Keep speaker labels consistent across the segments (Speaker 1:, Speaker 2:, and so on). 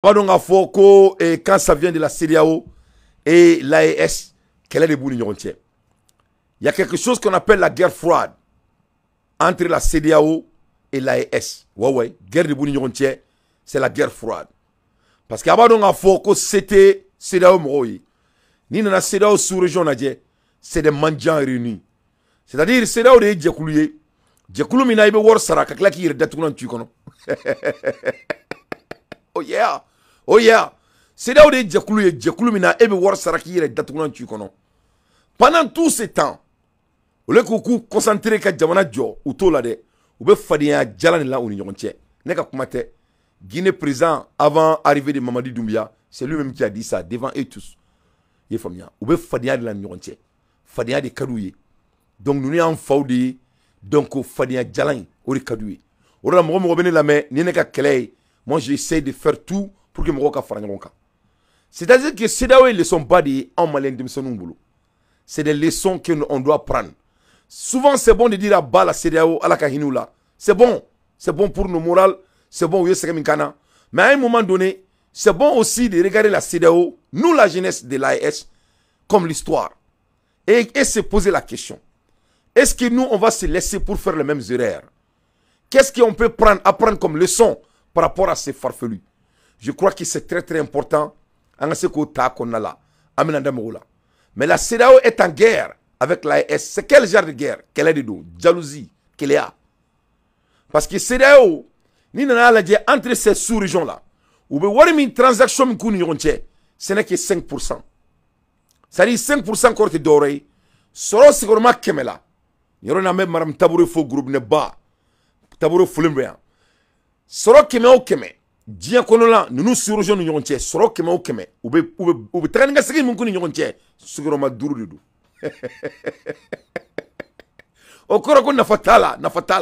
Speaker 1: Pardon à Foko et quand ça vient de la CDAO et l'AES quelle est le bout ɲɔgɔn il y a quelque chose qu'on appelle la guerre froide entre la CDAO et l'AES ouais ouais guerre de bout ni c'est la guerre froide parce que a b'a c'était k'a CDAO n'i la CDAO sous région c'est des mangiants réunis c'est à dire CDAO de ye jɛkulu ye jɛkulu min na i bɛ wari sara ka tila k'i tu oh yeah Oh ya sedaw de ye jɛkulu ye jɛkulu mina na e bɛ wari sara k'i yɛrɛ pendant tout ce temps le k'u k'u concentré ka jamana jɔ u t'o la dɛ u bɛ de la u ni ɲɔgɔn cɛ ne ka kuma tɛ guinée présent avant arrivée de mamadi Doumbia, c'est lui même qui a dit ça devant eux tous i ye faamuya u bɛ de la ni ɲɔgɔn cɛ fadenya de ka donc nous y'an en de donc au jala in au de ka d'u ye o la mɔgɔ mɔgɔ ni ne ka moi j'essaie de faire tout pour que c'est à dire que leçon pas en en c'est des leçons que on doit prendre souvent c'est bon de dire à bas la CDAO, à la c'est bon c'est bon pour nos morales c'est bon oui c'est mais à un moment donné c'est bon aussi de regarder la CDAO nous la jeunesse de l'AS comme l'histoire et, se poser la question est-ce que nous on va se laisser pour faire les mêmes erreurs qu'est-ce qu'on peut prendre apprendre comme leçon par rapport à ces farfelus je crois que c'est très très important en ce quota qu'on a là la an mais la CEDAO est en guerre avec la c'est quel genre de guerre Quelle de don jalousie Quelle a? parce que CEDEAO n'i la lajɛ entre ces sous-régions là u be wari transaction min k'u ni ce n'est que 5 c'est à dire 5 pourcent d'oreille, tɛ dɔwɛrɛ ye sɔrɔ sigiyɔrɔma kɛmɛ la même madame groupe ne ba Tabore folen bɛ yan sɔrɔ kɛmɛ o diɲɛ kɔnɔla ninnu nous ni ɲɔgɔn cɛ sɔrɔ kɛmɛ o kɛmɛ u oube, u bɛ u bɛ taga ni ka segin min k'u ni ɲɔgɔn cɛ sigiyɔrɔma duuru de don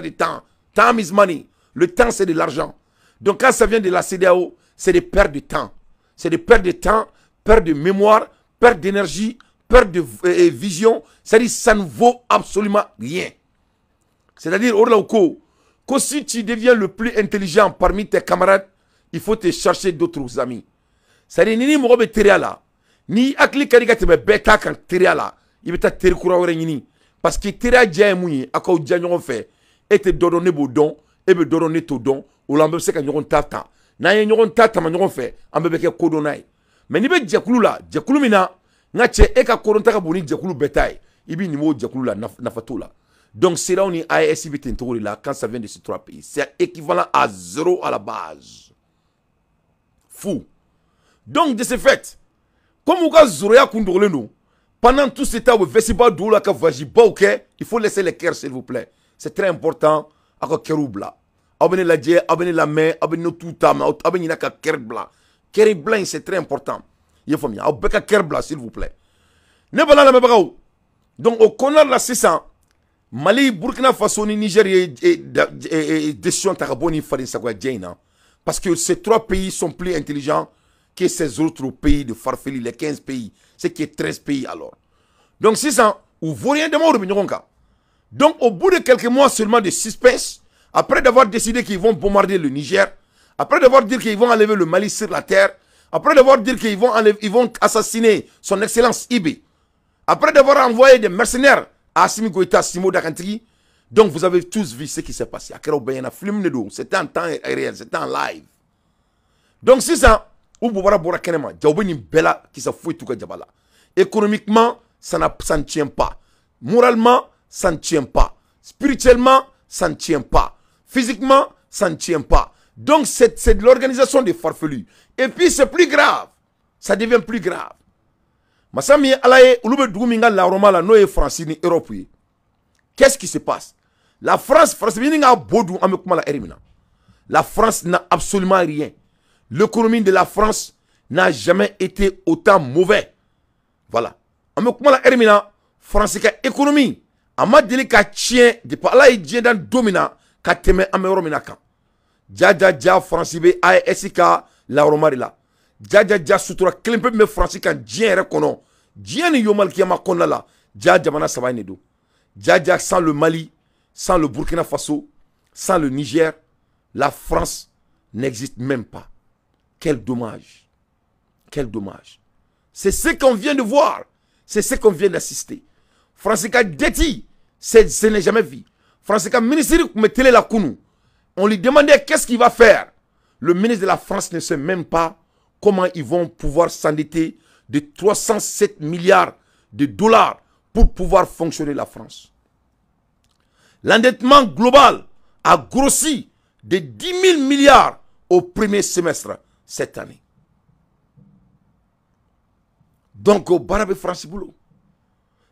Speaker 1: de temps temps is money le temps c'est de l'argent donc quand ça vient de la CDAO c'est de perdre du temps c'est de perdre de temps perdre de mémoire perdre d'énergie perdre de euh, euh, vision c'est-à-dire ça ne vaut absolument rien c'est-à-dire au-delà au que si tu deviens le plus intelligent parmi tes camarades, il faut te chercher d'autres amis. C'est-à-dire, ni là, ni Akli kariga di bêta ta kan teriya Parce que teriya diya ye a k'aw diya ɲɔgɔn et b'o dɔn, e bɛ dɔ t'o ka N'a n'i be jɛkulu la, jɛkulu min na, n e ka kodɔnta ka bon ni jɛkulu bɛɛ ta ye, i bɛ donc c'est là où ni ASIB là, quand ça vient de ces trois pays. C'est équivalent à zéro à la base. Fou. Donc de ce fait, comme on a à Kundorleno, pendant tout ce temps, Vesiba Doula Kavaji ok il faut laisser les cœurs, s'il vous plaît. C'est très important. avec Keroubla. Abonnez la Dieu, abonnez la main, abonnez tout âme, abonnez la kerubla blanc. blanc, c'est très important. Il faut bien. Abonnez la kerubla blanc, s'il vous plaît. Ne pas la Donc, au connard là, c'est ça mali burkina faso Nigeria niger et décision Taraboni Farin hein. parce que ces trois pays sont plus intelligents que ces autres pays de farfeli les 15 pays ce qui est 13 pays alors donc ça, vous vous rien de mort, de donc au bout de quelques mois seulement de suspense après d'avoir décidé qu'ils vont bombarder le niger après d'avoir dit qu'ils vont enlever le mali sur la terre après d'avoir dit qu'ils vont, vont assassiner son excellence Ibe, après d'avoir envoyé des mercenaires donc vous avez tous vu ce qui s'est passé. c'était en temps réel, c'était en live. Donc c'est ça. qui tout Économiquement, ça, ça ne tient pas. Moralement, ça ne tient pas. Spirituellement, ça ne tient pas. Physiquement, ça ne tient pas. Donc c'est de l'organisation des farfelus. Et puis c'est plus grave. Ça devient plus grave. Masa alaye ulube ala dugu min la n'o ye Faransi ni Europe ye qu'est-ce qui se passe la France Francine, k'a boudou dun an bɛ la la France n'a absolument rien l'économie de la France n'a jamais été autant mauvais voilà an bɛ kuma la heure min ka économie a ma deli ka tiɲɛ de Ala ye diɲɛ dan ka tɛmɛ an bɛ jaja ja Faransi bɛ AES ka la la jajaja sutura kelen pe min bɛ faransi kan diɲɛ yɛrɛ kɔnɔ diɲɛ ni yomalikiyama la ja jamana saba in de sans le mali sans le burkina faso sans le niger la france n'existe même pas quel dommage quel dommage c'est ce qu'on vient de voir c'est ce qu'on vient d'assister Francisca Detti, deti ce n'est jamais vu Francisca ministre la kounou on lui demandait qu'est ce qu'il va faire le ministre de la france ne sait même pas comment ils vont pouvoir s'endetter de 307 milliards de dollars pour pouvoir fonctionner la France. L'endettement global a grossi de 10 000 milliards au premier semestre cette année. Donc, au barabé France Boulot,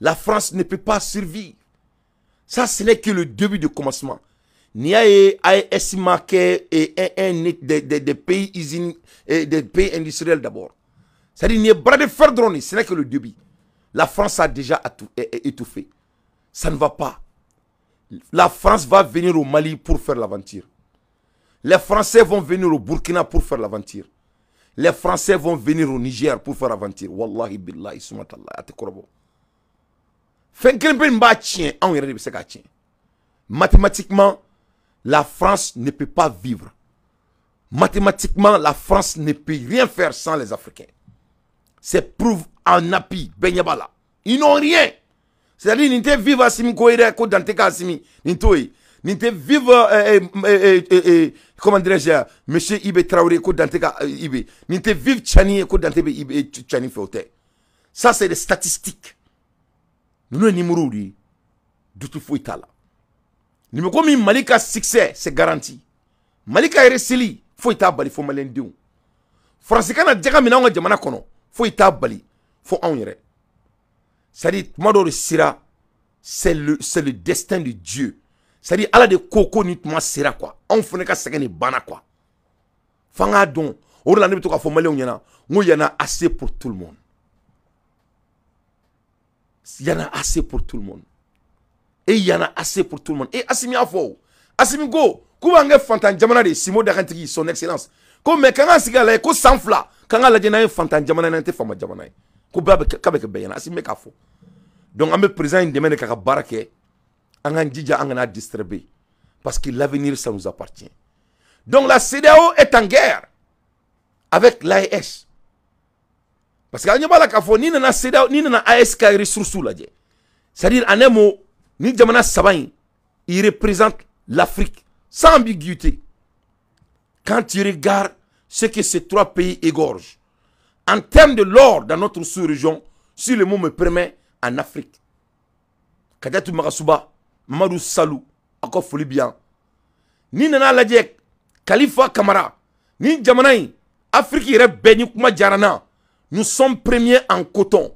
Speaker 1: la France ne peut pas survivre. Ça, ce n'est que le début du commencement n'i e, a e a un des pays des pays industriels d'abord c'est à dire n'y a bras de fer ce n'est que le début la France a déjà étouffé ça ne va pas la France va venir au Mali pour faire l'aventure les Français vont venir au Burkina pour faire l'aventure les Français vont venir au Niger pour faire l'aventure wallahi billahi a mathématiquement la France ne peut pas vivre. Mathématiquement, la France ne peut rien faire sans les Africains. C'est prouvé en appui, Ils n'ont rien. C'est-à-dire, ils ne vivent à Simi Koïre, à Simi, Ils comment dirais-je, Monsieur Ibe Traoré, Ibe. Ils Chani, Tchani, Ibe, Tchani Ça, c'est des statistiques. Nous, nous, nous, nous, nous, ko min succès c'est garanti Malika ka faut foyi t'a bali fo maliyɛndenw faransi kana jaga minɛ anw ka jamana kɔnɔ foyi t'a bali fo anw c'est à dire tuma de sera c'est le c'est le destin de dieu c'est à dire ala de coco ko nin sera quoi On fana ka sɛgɛn de quoi fangadon k'a dɔn la ne bɛ to k'a fɔ maliyɛnw ɲɛna a assez pour tout le monde en a assez pour tout le monde et il y en a assez pour tout le monde. Et Assimi Afo, Assimi go. Koubange Fantan Jamana de Simo son excellence. quand me kanga siga la ko Kanga la un Fantan Jamana na un fama Jamana. Donc, en kabe présent, il Assimi ka fo. Donc ambe président une demande kaka barake. Anga dit, anga distribuer. Parce que l'avenir ça nous appartient. Donc la CDAO est en guerre avec l'AES. Parce que n'y a pas la CDAO, ni n'a AES ka ressources C'est-à-dire en un mot ni jamana saba il représente l'Afrique sans ambiguïté. Quand tu regardes ce que ces trois pays égorgent, en termes de l'or dans notre sous-région, si le mot me permet, en Afrique. Kadiatou Magasuba, Mamadou Salou, encore Folibian. Ni Nana Ladiek, Khalifa Kamara, ni Afrique irait Benyukma Djarana. Nous sommes premiers en coton.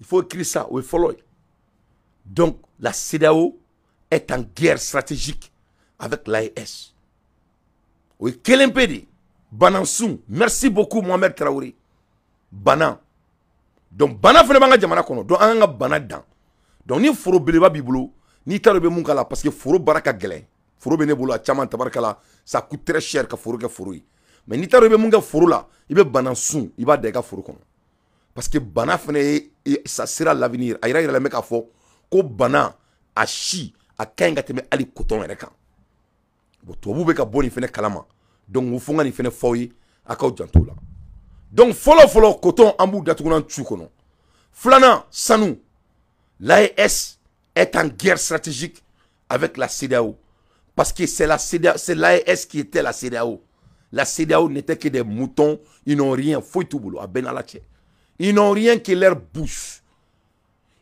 Speaker 1: Il faut écrire ça, We follow. Donc, la CDAO est en guerre stratégique avec l'AES. Oui, Kelempedi, Banansou, merci beaucoup Mohamed Traoré. Banan. Donc, Banan le banga jamana kono. Donc, an Banan dedans. Donc, ni foro beleba biblo, ni Tarobe Mungala parce que foro baraka gelen. Foro be bolo a chaman ça coûte très cher ka foro ka foro Mais ni Tarobe munga mun ka foro la, ibe Banansou, iba va dégager foro kono. Parce que bana fana ye sa e, sera l'avenir a yira yɛrɛ la bɛ k'a fɔ ko bana a si a ka ɲi ka tɛmɛ hali coton yɛrɛ kan bon tubabuw bɛ ka bɔ nin fana kalama donc n ko fo n ka nin fana fɔ ye a k'aw janto o la donc fɔlɔ fɔlɔ coton an b'u datugu tu kɔnɔ filanan sanu l'AES est en guerre stratégique avec la cdao parce que c'est la CEDEAO, c'est l'AES qui était la cdao La cdao n'était que des moutons, ils n'ont rien, foyi t'u bolo, a bɛɛ ben n'Ala cɛ. Ils n'ont rien que leur bouche.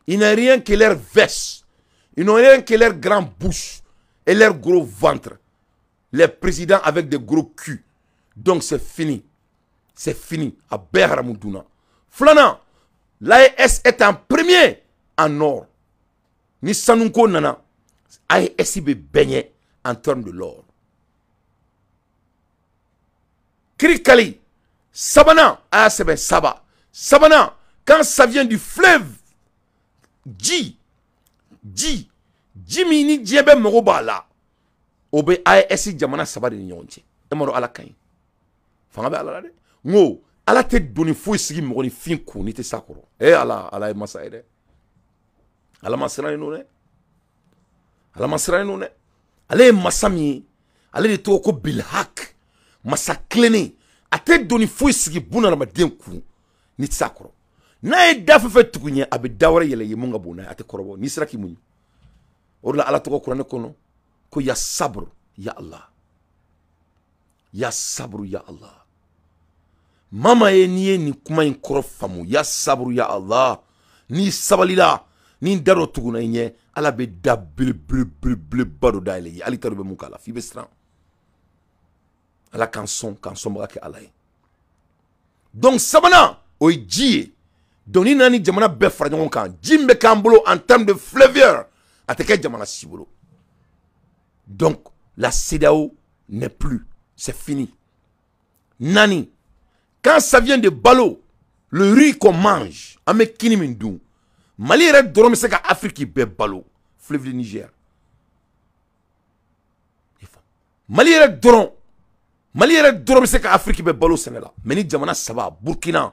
Speaker 1: Ils n'ont rien que leur veste. Ils n'ont rien que leur grande bouche et leur gros ventre. Les présidents avec des gros culs. Donc c'est fini. C'est fini. À Moudouna. Flanan, l'AES est en premier en or. Ni Sanunko Nana. AES be baigné en termes de l'or. Krikali. Sabana. AES ah, Saba. Sabana, quand ça vient du fleuve, ji, ji, Jimini, mini ni diɲɛ bɛ mago la, o jamana saba ni E ala Fanga ala la ala tɛ doni foyi sigi mɔgɔninfin kun n'i ala, ala e masa Ala ma Ala ma Ale ye ale de toko Bilhak, masa A tɛ doni foyi bouna la kun n'i tɛ s'a dafa n'a ye da fɛn yele tugu ɲɛ a n'i k'i Orla ala to kuranɛ kono ko ya saburu ya Allah. ya sabru ya Allah. mama ye n'i kuma in kɔrɔ ya sabru ya allah n'i sabalila ni da ala be da belebelebeleba dɔ dayɛlɛ ye hali tari la f'i bɛ ala k'an k'an ala donc sabana. Oye, Doni nani, jamana be fara en termes de flavour, a jamana sibolo. donc la CEDAO n'est plus c'est fini Nani, quand ça vient de balo le riz qu'on mange ame kini mali yɛrɛ dɔrɔn se ka Afrique be balo fleuve de niger mali yɛrɛ mali se ka afiriki be balo jamana saba burkina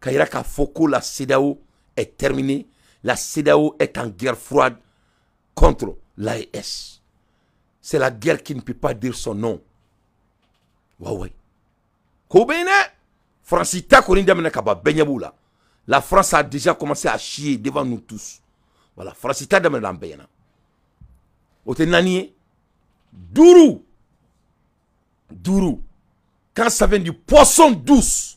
Speaker 1: Kairaka la CEDEAO est terminée la CEDEAO est en guerre froide contre l'AES c'est la guerre qui ne peut pas dire son nom Oui, ko bɛ la France a déjà commencé à chier devant nous tous voilà Francisca ta daminɛ la an Dourou. quand ça vient du poisson douce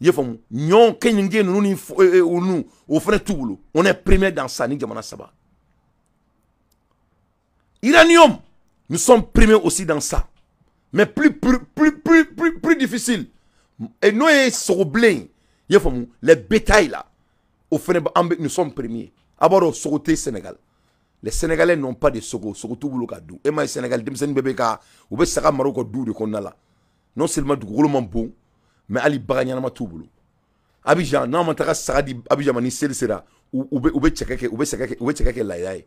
Speaker 1: ye faamu dans ça. nous, ni ou nous tout on est premier dans ça ni nous sommes premiers aussi dans ça mais plus plus plus plus plus, difficile et nous, est ye les bétails là nous sommes premiers À sénégal les sénégalais n'ont pas de sogo sogo boulot non seulement bon mɛ hali baga ɲɛnama t'u bolo abijan n'a ma taga saga di abijan ma ni seli sera u bɛ u bɛ cɛkɛ kɛ u bɛ sɛgɛ kɛ u bɛ cɛkɛ kɛ layiya ye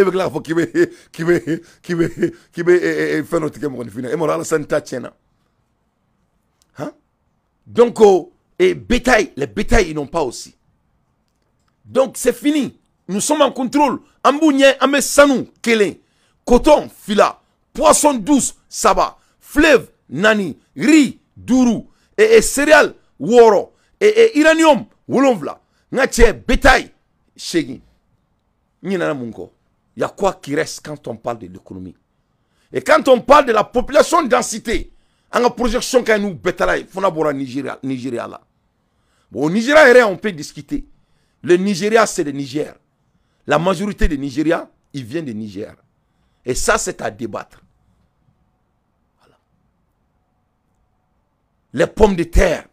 Speaker 1: e bɛ tila k'a fɔ k'i bɛ k'i bɛ k'i bɛ k'i bɛ fɛn dɔ tigɛ mɔgɔninfin na e m'a dɔn alasan ta tiɲɛna han donc oh, bétail les bétail ils n'ont pas aussi donc c'est fini nous sommes en contrôle an b'u ɲɛ an bɛ sanu kelen coton fila poisson douce saba fleuve nani, ri et céréales woro woro, iranium, n ka bétail segin Il y a quoi qui reste quand on parle de l'économie et quand on parle de la population densité en projection qu'un y a bɛɛ il ye nigeria bon au nigeria on peut discuter le nigeria c'est le niger la majorité des nigeria ils viennent de niger et ça c'est à débattre les pommes de terre,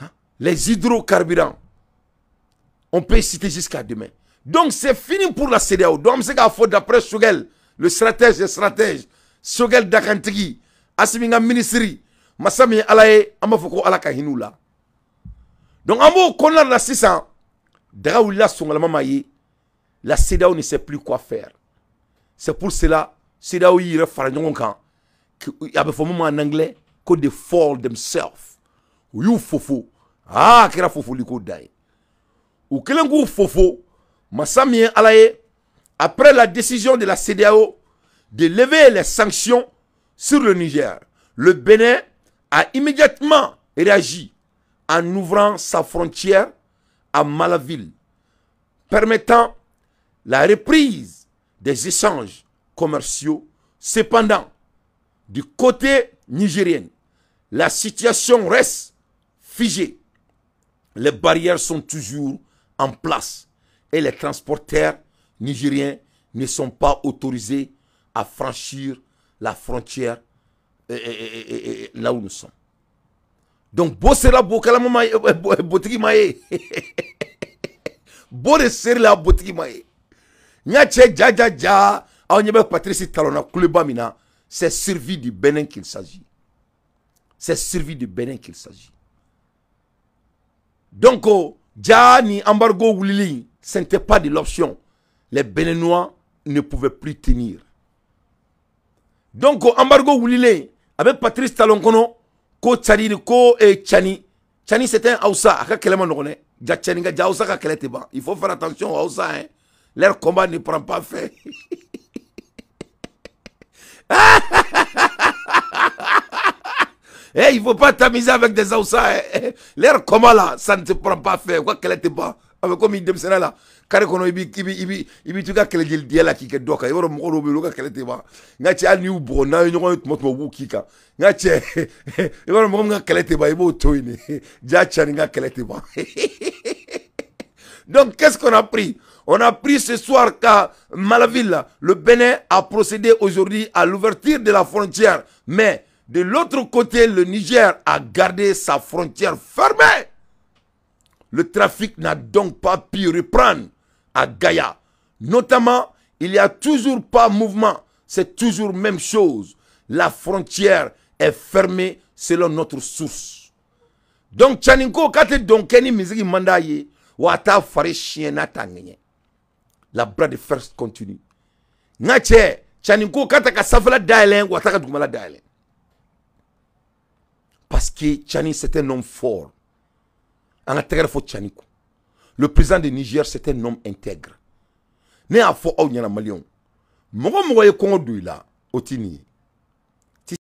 Speaker 1: hein? les hydrocarburants. On peut citer jusqu'à demain. Donc c'est fini pour la CDAO. Donc c'est qu'à faute d'après Sogel, le stratège le stratège, Sogel Dakantigi, Asiminga Ministri, Masami Alaye, Amafoko Alaka Hinoula. Donc en mot, qu'on a la 600, Draoula Songalamamaye, la CDAO ne sait plus quoi faire. C'est pour cela, CDAO y refera un a Il y a en anglais, could fall themselves you fofo ah, kira fofo liko ou Où kelengou fofo après la décision de la cdao de lever les sanctions sur le niger le bénin a immédiatement réagi en ouvrant sa frontière à Malaville, permettant la reprise des échanges commerciaux. Cependant, du côté nigérien, la situation reste figée. Les barrières sont toujours en place et les transporteurs nigériens ne sont pas autorisés à franchir la frontière eh, eh, eh, là où nous sommes. Donc, Bossera Bossera la C'est survie du Bénin qu'il s'agit c'est survie du Bénin qu'il s'agit. Donc, oh, Djaani, embargo Wulili, ce n'était pas de l'option. Les Béninois ne pouvaient plus tenir. Donc, embargo oh, Wulili, avec Patrice Talonkono, ko Tchadi, ko eh, Tchani. Tchani, c'était un Aoussa, Il faut faire attention à Aoussa, hein. Leur combat ne prend pas fait. Eh, il ne faut pas tamiser avec des Aoussa. Eh, eh, eh. L'air comment là Ça ne te prend pas faire. Quoi qu'elle était pas. Avec ah, comme il débissera là. Kare kono ibi ibi ibi ibi tuka kele jeli diya la kike doka yoro mo dɔ bɛ yen olu ka kɛlɛ tɛ ban nka cɛ hali n'i y'u bugɔ n'a yoro mo ye tuma tuma u b'u k'i kan nka cɛ i b'a dɔn mɔgɔ min ka kɛlɛ Il ban i to yen de ja cɛ ni ka donc qu'est-ce qu'on a pris On a pris ce soir qu'à Malaville, le Bénin a procédé aujourd'hui à l'ouverture de la frontière. Mais de l'autre côté, le Niger a gardé sa frontière fermée. Le trafic n'a donc pas pu reprendre à Gaïa. Notamment, il n'y a toujours pas mouvement. C'est toujours même chose. La frontière est fermée selon notre source. Donc, Tchaninko, quand donc Miziki Mandaye, Wata Fare Chiena La bras de fer continue. Ngache, Tchaninko, quand tu as Safala Dailen, Wata dumala Dailen parce que Tchani, c'est un homme fort. En intégrer faut Tchani. Le président de Niger, c'est un homme intègre. Né à Fort Ognana Malion, tu Moroye Kongo au Tini.